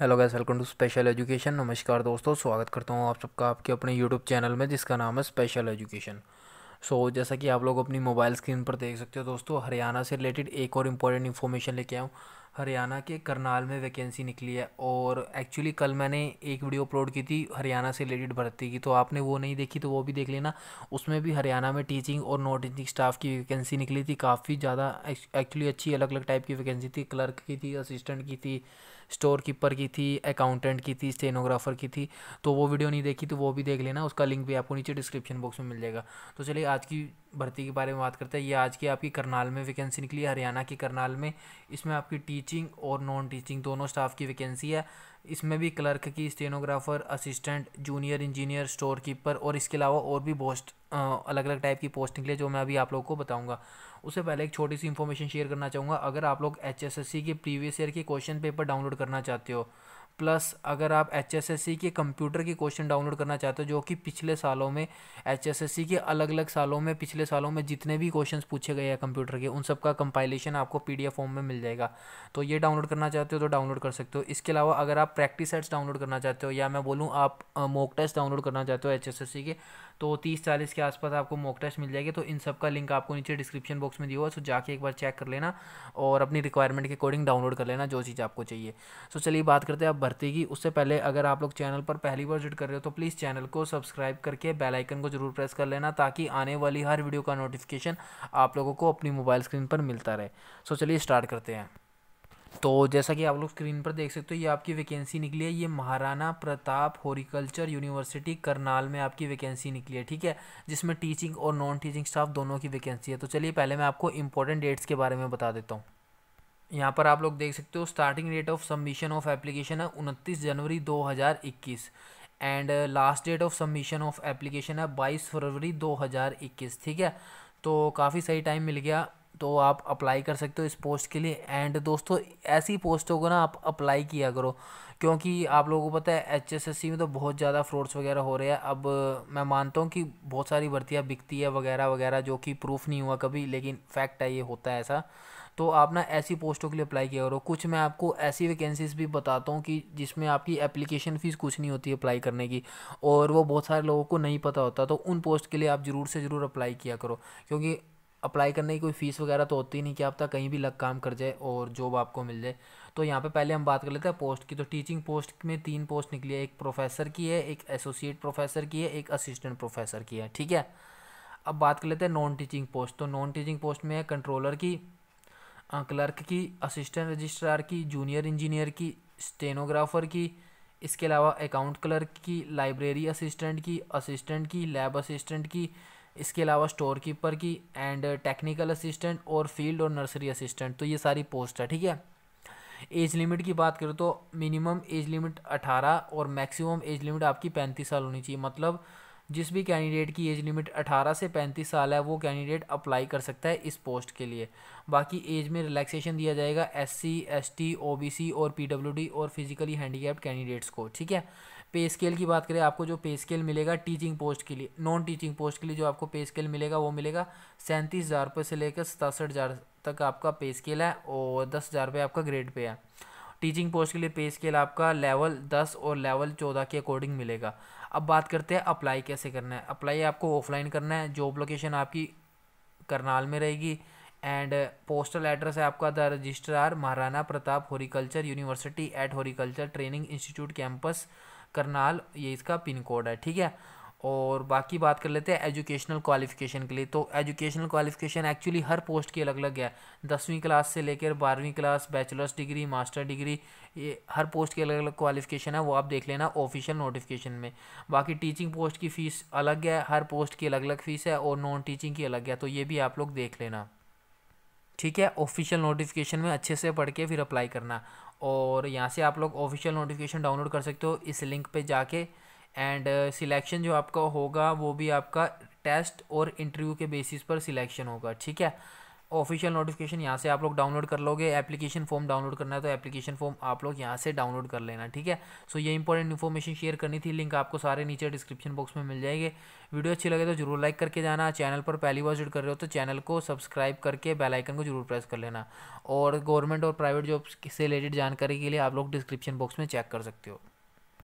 hello guys welcome to special education नमस्कार दोस्तों स्वागत करता हूँ आप सबका आपके अपने यूट्यूब चैनल में जिसका नाम है स्पेशल एजुकेशन सो जैसा कि आप लोग अपनी मोबाइल स्क्रीन पर देख सकते हो दोस्तों हरियाणा से रिलेटेड एक और इम्पॉर्टेंट इन्फॉर्मेशन लेके आऊँ हरियाणा के करनाल में वैकेंसी निकली है और एक्चुअली कल मैंने एक वीडियो अपलोड की थी हरियाणा से रिलेटेड भर्ती की तो आपने वो नहीं देखी तो वो भी देख लेना उसमें भी हरियाणा में टीचिंग और नॉन टीचिंग स्टाफ की वैकेंसी निकली थी काफ़ी ज़्यादा एक्चुअली अच्छी अलग अलग टाइप की वैकेंसी थी क्लर्क की थी असिस्टेंट की थी स्टोर कीपर की थी अकाउंटेंट की थी स्टेनोग्राफर की थी तो वो वीडियो नहीं देखी तो वो भी देख लेना उसका लिंक भी आपको नीचे डिस्क्रिप्शन बॉक्स में मिल जाएगा तो चलिए आज की भर्ती के बारे में बात करते हैं ये आज की आपकी करनाल में वैकेंसी निकली है हरियाणा की करनाल में इसमें आपकी टीचिंग और नॉन टीचिंग दोनों स्टाफ की वैकेंसी है इसमें भी क्लर्क की stenographer assistant junior engineer store keeper और इसके अलावा और भी पोस्ट अलग अलग टाइप की पोस्ट निकली है जो मैं अभी आप लोग को बताऊंगा उससे पहले एक छोटी सी इन्फॉर्मेशन शेयर करना चाहूँगा अगर आप लोग एच की प्रीवियस ईयर के क्वेश्चन पेपर डाउनलोड करना चाहते हो प्लस अगर आप एच के कंप्यूटर के क्वेश्चन डाउनलोड करना चाहते हो जो कि पिछले सालों में एच के अलग अलग सालों में पिछले सालों में जितने भी क्वेश्चन पूछे गए हैं कंप्यूटर के उन सब का कंपाइलेशन आपको पी फॉर्म में मिल जाएगा तो ये डाउनलोड करना चाहते हो तो डाउनलोड कर सकते हो इसके अलावा अगर आप प्रैक्टिस सेट्स डाउनलोड करना चाहते हो या मैं बोलूँ आप मोक टेस्ट डाउनलोड करना चाहते हो एच के तो तीस चालीस के आसपास आपको मोक टेस्ट मिल जाएगी तो इन सब का लिंक आपको नीचे डिस्क्रिप्शन बॉक्स में दिया हुआ सो तो जाके एक बार चेक कर लेना और अपनी रिक्वायरमेंट के अकॉर्डिंग डाउनलोड कर लेना जो चीज़ आपको चाहिए सो तो चलिए बात करते हैं आप भर्ती की उससे पहले अगर आप लोग चैनल पर पहली बार विजिट कर रहे हो तो प्लीज़ चैनल को सब्सक्राइब करके बेल आइकन को जरूर प्रेस कर लेना ताकि आने वाली हर वीडियो का नोटिफिकेशन आप लोगों को अपनी मोबाइल स्क्रीन पर मिलता रहे सो चलिए स्टार्ट करते हैं तो जैसा कि आप लोग स्क्रीन पर देख सकते हो ये आपकी वैकेंसी निकली है ये महाराणा प्रताप हॉरिकल्चर यूनिवर्सिटी करनाल में आपकी वैकेंसी निकली है ठीक है जिसमें टीचिंग और नॉन टीचिंग स्टाफ दोनों की वैकेंसी है तो चलिए पहले मैं आपको इंपॉर्टेंट डेट्स के बारे में बता देता हूँ यहाँ पर आप लोग देख सकते हो starting date of submission of application है उनतीस जनवरी 2021 and last date of submission of application है 22 फरवरी 2021 ठीक है तो काफ़ी सही टाइम मिल गया तो आप अप्लाई कर सकते हो इस पोस्ट के लिए एंड दोस्तों ऐसी पोस्टों को ना आप अप्लाई किया करो क्योंकि आप लोगों को पता है एच में तो बहुत ज़्यादा फ्रॉड्स वगैरह हो रहे हैं अब मैं मानता हूँ कि बहुत सारी भर्तियाँ बिकती है वगैरह वगैरह जो कि प्रूफ नहीं हुआ कभी लेकिन फैक्ट है ये होता है ऐसा तो आप ना ऐसी पोस्टों के लिए अप्लाई किया करो कुछ मैं आपको ऐसी वैकेंसीज भी बताता हूँ कि जिसमें आपकी एप्लीकेशन फ़ीस कुछ नहीं होती अप्लाई करने की और वो बहुत सारे लोगों को नहीं पता होता तो उन पोस्ट के लिए आप ज़रूर से ज़रूर अप्लाई किया करो क्योंकि अप्लाई करने की कोई फ़ीस वगैरह तो होती नहीं कि आप तक कहीं भी लग काम कर जाए और जॉब आपको मिल जाए तो यहाँ पे पहले हम बात कर लेते हैं पोस्ट की तो टीचिंग पोस्ट में तीन पोस्ट निकली है एक प्रोफेसर की है एक एसोसिएट प्रोफेसर की है एक असिस्टेंट प्रोफेसर की है ठीक है अब बात कर लेते हैं नॉन टीचिंग पोस्ट तो नॉन टीचिंग पोस्ट में है कंट्रोलर की क्लर्क की असिस्टेंट रजिस्ट्रार की जूनियर इंजीनियर की स्टेनोग्राफर की इसके अलावा अकाउंट क्लर्क की लाइब्रेरी असिस्टेंट की असिस्टेंट की लैब असिस्टेंट की इसके अलावा स्टोर कीपर की एंड टेक्निकल असिस्टेंट और फील्ड और नर्सरी असिस्टेंट तो ये सारी पोस्ट है ठीक है एज लिमिट की बात करें तो मिनिमम एज लिमिट अठारह और मैक्सिमम एज लिमिट आपकी पैंतीस साल होनी चाहिए मतलब जिस भी कैंडिडेट की एज लिमिट अठारह से पैंतीस साल है वो कैंडिडेट अप्लाई कर सकता है इस पोस्ट के लिए बाकी एज में रिलैक्सेशन दिया जाएगा ओ बी सी और डी और फिजिकली हैंडीकैप्ड कैंडिडेट्स को ठीक है पे स्केल की बात करें आपको जो पे स्केल मिलेगा टीचिंग पोस्ट के लिए नॉन टीचिंग पोस्ट के लिए जो आपको पे स्केल मिलेगा वो मिलेगा सैंतीस हज़ार रुपये से लेकर सतासठ हज़ार तक आपका पे स्केल है और दस हज़ार रुपये आपका ग्रेड पे है टीचिंग पोस्ट के लिए पे स्केल आपका लेवल दस और लेवल चौदह के अकॉर्डिंग मिलेगा अब बात करते हैं अप्लाई कैसे करना है अप्लाई आपको ऑफलाइन करना है जॉब लोकेशन आपकी करनाल में रहेगी एंड पोस्टल एड्रेस है आपका the registrar Maharana Pratap horticulture university at horticulture training institute campus Karnal ये इसका पिन कोड है ठीक है और बाकी बात कर लेते हैं एजुकेशनल क्वालिफ़िकेशन के लिए तो एजुकेशनल क्वालिफ़िकेशन एक्चुअली हर पोस्ट की अलग अलग है दसवीं क्लास से लेकर बारहवीं class bachelors degree master degree ये हर पोस्ट की अलग अलग क्वालिफ़िकेशन है वो आप देख लेना ऑफिशियल नोटिफिकेशन में बाकी टीचिंग पोस्ट की फ़ीस अलग है हर पोस्ट की अलग अलग फ़ीस है और नॉन टीचिंग की अलग है तो ये भी आप लोग देख लेना ठीक है ऑफिशियल नोटिफिकेशन में अच्छे से पढ़ के फिर अप्लाई करना और यहाँ से आप लोग ऑफिशियल नोटिफिकेशन डाउनलोड कर सकते हो इस लिंक पे जाके एंड सिलेक्शन uh, जो आपका होगा वो भी आपका टेस्ट और इंटरव्यू के बेसिस पर सिलेक्शन होगा ठीक है ऑफिशियल नोटिफिकेशन यहाँ से आप लोग डाउनलोड कर लोगे एप्लीकेशन फॉर्म डाउनलोड करना है तो एप्लीकेशन फॉर्म आप लोग यहाँ से डाउनलोड कर लेना ठीक है सो so, ये इंपॉर्टेंट इन्फॉर्मेशन शेयर करनी थी लिंक आपको सारे नीचे डिस्क्रिप्शन बॉक्स में मिल जाएंगे वीडियो अच्छी लगे तो जरूर लाइक करके जाना चैनल पर पहली बार जुड़ कर रहे हो तो चैनल को सब्सक्राइब करके बेलाइकन को जरूर प्रेस कर लेना और गवर्नमेंट और प्राइवेट जॉब से रिलेटेड जानकारी के लिए आप लोग डिस्क्रिप्शन बॉक्स में चेक कर सकते हो